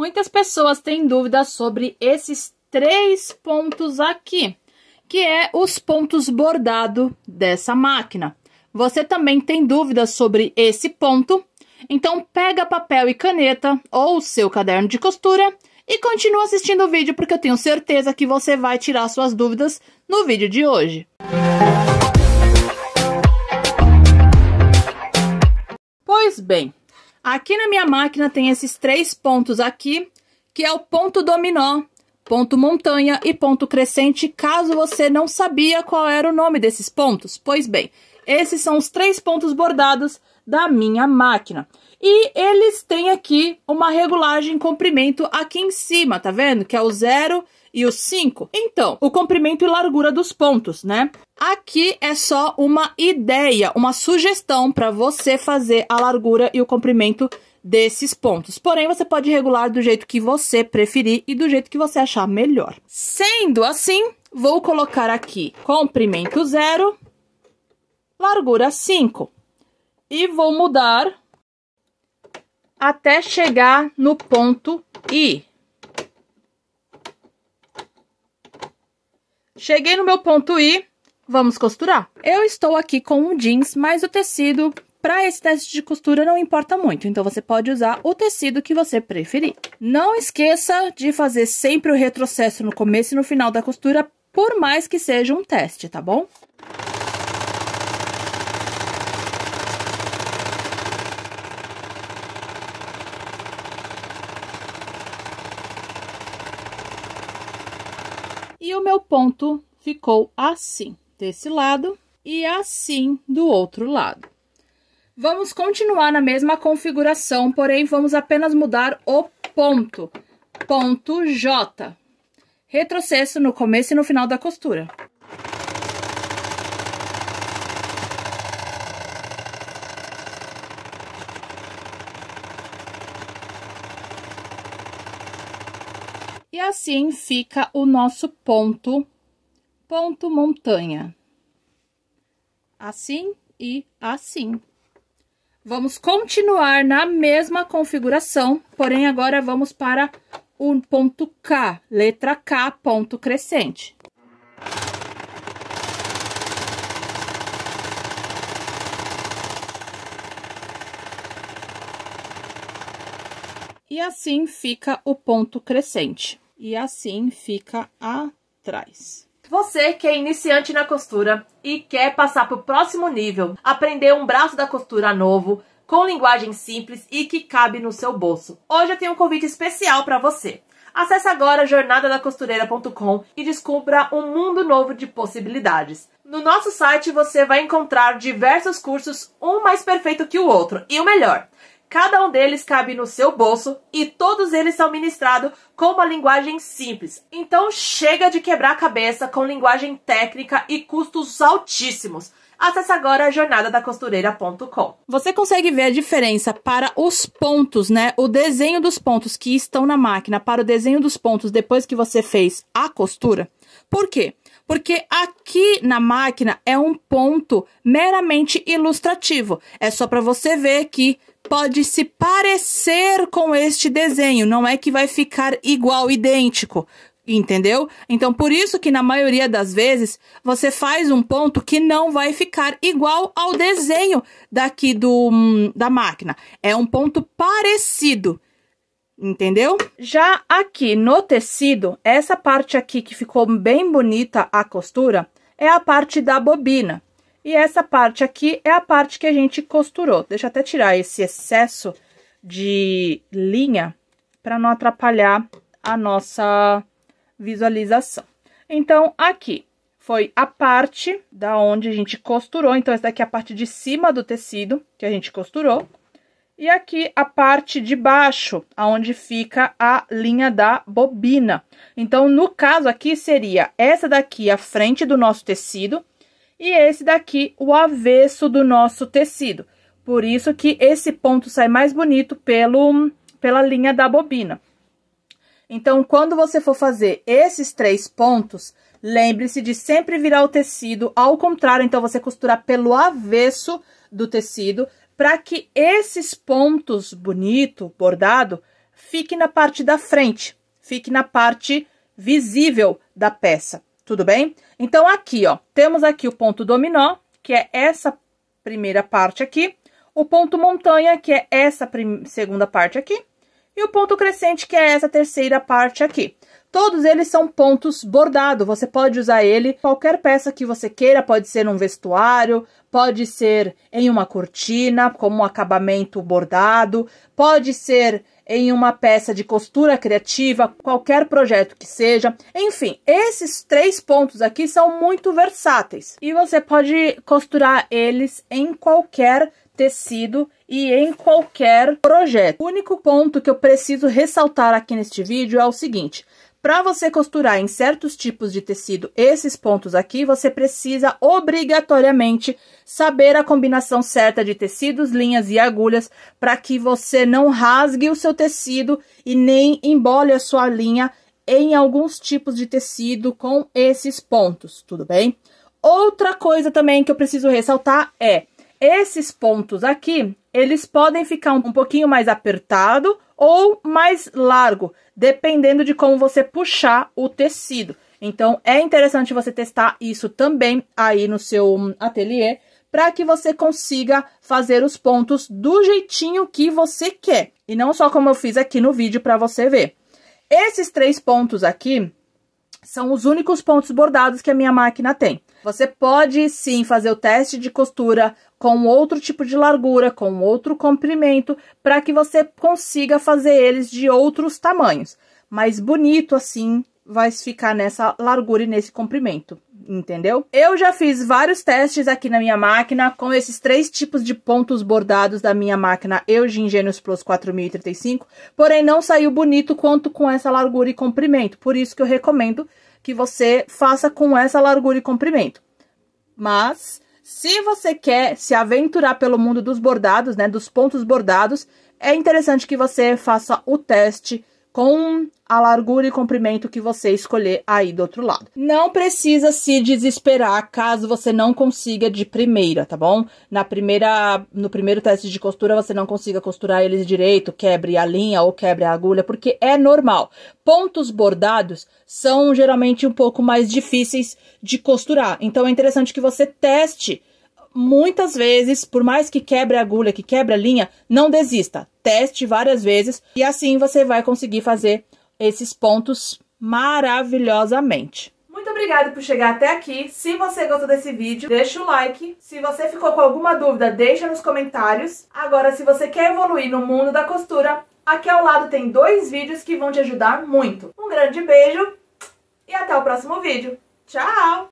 Muitas pessoas têm dúvidas sobre esses três pontos aqui, que é os pontos bordado dessa máquina. Você também tem dúvidas sobre esse ponto? Então pega papel e caneta ou seu caderno de costura e continua assistindo o vídeo porque eu tenho certeza que você vai tirar suas dúvidas no vídeo de hoje. Pois bem, Aqui na minha máquina tem esses três pontos aqui, que é o ponto dominó, ponto montanha e ponto crescente, caso você não sabia qual era o nome desses pontos. Pois bem, esses são os três pontos bordados da minha máquina. E eles têm aqui uma regulagem comprimento aqui em cima, tá vendo? Que é o 0 e o 5. Então, o comprimento e largura dos pontos, né? Aqui é só uma ideia, uma sugestão para você fazer a largura e o comprimento desses pontos. Porém, você pode regular do jeito que você preferir e do jeito que você achar melhor. Sendo assim, vou colocar aqui comprimento 0, largura 5. E vou mudar até chegar no ponto I. Cheguei no meu ponto I, vamos costurar. Eu estou aqui com um jeans, mas o tecido para esse teste de costura não importa muito, então você pode usar o tecido que você preferir. Não esqueça de fazer sempre o retrocesso no começo e no final da costura, por mais que seja um teste, tá bom? E o meu ponto ficou assim, desse lado e assim do outro lado. Vamos continuar na mesma configuração, porém vamos apenas mudar o ponto, ponto J. Retrocesso no começo e no final da costura. E assim fica o nosso ponto, ponto montanha. Assim e assim. Vamos continuar na mesma configuração, porém agora vamos para o ponto K, letra K, ponto crescente. E assim fica o ponto crescente. E assim fica atrás. Você que é iniciante na costura e quer passar para o próximo nível, aprender um braço da costura novo, com linguagem simples e que cabe no seu bolso. Hoje eu tenho um convite especial para você. Acesse agora jornadadacostureira.com e descubra um mundo novo de possibilidades. No nosso site você vai encontrar diversos cursos, um mais perfeito que o outro, e o melhor. Cada um deles cabe no seu bolso e todos eles são ministrados com uma linguagem simples. Então chega de quebrar a cabeça com linguagem técnica e custos altíssimos. Acesse agora a jornadadacostureira.com. Você consegue ver a diferença para os pontos, né? O desenho dos pontos que estão na máquina para o desenho dos pontos depois que você fez a costura? Por quê? Porque aqui na máquina é um ponto meramente ilustrativo. É só para você ver que pode se parecer com este desenho, não é que vai ficar igual, idêntico. Entendeu? Então, por isso que na maioria das vezes você faz um ponto que não vai ficar igual ao desenho daqui do hum, da máquina. É um ponto parecido. Entendeu? Já aqui no tecido, essa parte aqui que ficou bem bonita a costura é a parte da bobina. E essa parte aqui é a parte que a gente costurou. Deixa eu até tirar esse excesso de linha para não atrapalhar a nossa visualização. Então, aqui foi a parte da onde a gente costurou. Então, essa daqui é a parte de cima do tecido que a gente costurou. E aqui a parte de baixo, aonde fica a linha da bobina. Então, no caso aqui, seria essa daqui a frente do nosso tecido e esse daqui o avesso do nosso tecido. Por isso que esse ponto sai mais bonito pelo, pela linha da bobina. Então, quando você for fazer esses três pontos, lembre-se de sempre virar o tecido ao contrário. Então, você costurar pelo avesso do tecido para que esses pontos bonito, bordado, fique na parte da frente, fique na parte visível da peça tudo bem? Então, aqui, ó, temos aqui o ponto dominó, que é essa primeira parte aqui, o ponto montanha, que é essa segunda parte aqui, e o ponto crescente, que é essa terceira parte aqui. Todos eles são pontos bordados, você pode usar ele qualquer peça que você queira, pode ser um vestuário, pode ser em uma cortina, como um acabamento bordado, pode ser em uma peça de costura criativa, qualquer projeto que seja. Enfim, esses três pontos aqui são muito versáteis e você pode costurar eles em qualquer tecido e em qualquer projeto. O único ponto que eu preciso ressaltar aqui neste vídeo é o seguinte: para você costurar em certos tipos de tecido esses pontos aqui, você precisa obrigatoriamente saber a combinação certa de tecidos, linhas e agulhas para que você não rasgue o seu tecido e nem embole a sua linha em alguns tipos de tecido com esses pontos, tudo bem? Outra coisa também que eu preciso ressaltar é esses pontos aqui, eles podem ficar um, pouquinho mais apertado ou mais largo, dependendo de como você puxar o tecido. Então é interessante você testar isso também aí no seu hum, ateliê para que você consiga fazer os pontos do jeitinho que você quer e não só como eu fiz aqui no vídeo para você ver. Esses três pontos aqui são os únicos pontos bordados que a minha máquina tem. Você pode sim fazer o teste de costura com outro tipo de largura, com outro comprimento, para que você consiga fazer eles de outros tamanhos. Mas bonito assim vai ficar nessa largura e nesse comprimento, entendeu? Eu já fiz vários testes aqui na minha máquina com esses três tipos de pontos bordados da minha máquina Eugene Genius Plus 4035, porém não saiu bonito quanto com essa largura e comprimento, por isso que eu recomendo que você faça com essa largura e comprimento. Mas, se você quer se aventurar pelo mundo dos bordados, né, dos pontos bordados, é interessante que você faça o teste com a largura e comprimento que você escolher aí do outro lado. Não precisa se desesperar caso você não consiga de primeira, tá bom? Na primeira, no primeiro teste de costura você não consiga costurar eles direito, quebre a linha ou quebre a agulha, porque é normal. Pontos bordados são geralmente um pouco mais difíceis de costurar, então é interessante que você teste muitas vezes, por mais que quebre a agulha, que quebre a linha, não desista. Teste várias vezes e assim você vai conseguir fazer esses pontos maravilhosamente. Muito obrigada por chegar até aqui. Se você gostou desse vídeo, deixa o like. Se você ficou com alguma dúvida, deixa nos comentários. Agora, se você quer evoluir no mundo da costura, aqui ao lado tem dois vídeos que vão te ajudar muito. Um grande beijo e até o próximo vídeo. Tchau!